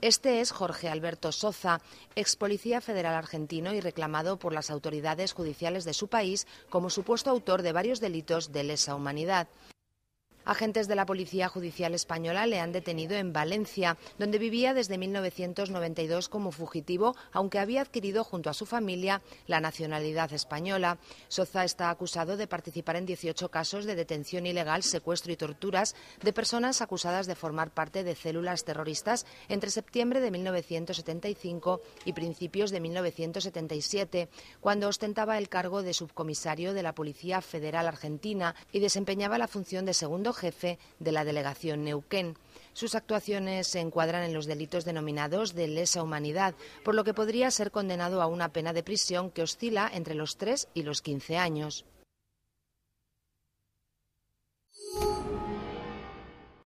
Este es Jorge Alberto Soza, ex policía federal argentino y reclamado por las autoridades judiciales de su país como supuesto autor de varios delitos de lesa humanidad. Agentes de la Policía Judicial Española le han detenido en Valencia, donde vivía desde 1992 como fugitivo, aunque había adquirido junto a su familia la nacionalidad española. Soza está acusado de participar en 18 casos de detención ilegal, secuestro y torturas de personas acusadas de formar parte de células terroristas entre septiembre de 1975 y principios de 1977, cuando ostentaba el cargo de subcomisario de la Policía Federal Argentina y desempeñaba la función de segundo jefe de la delegación Neuquén. Sus actuaciones se encuadran en los delitos denominados de lesa humanidad, por lo que podría ser condenado a una pena de prisión que oscila entre los 3 y los 15 años.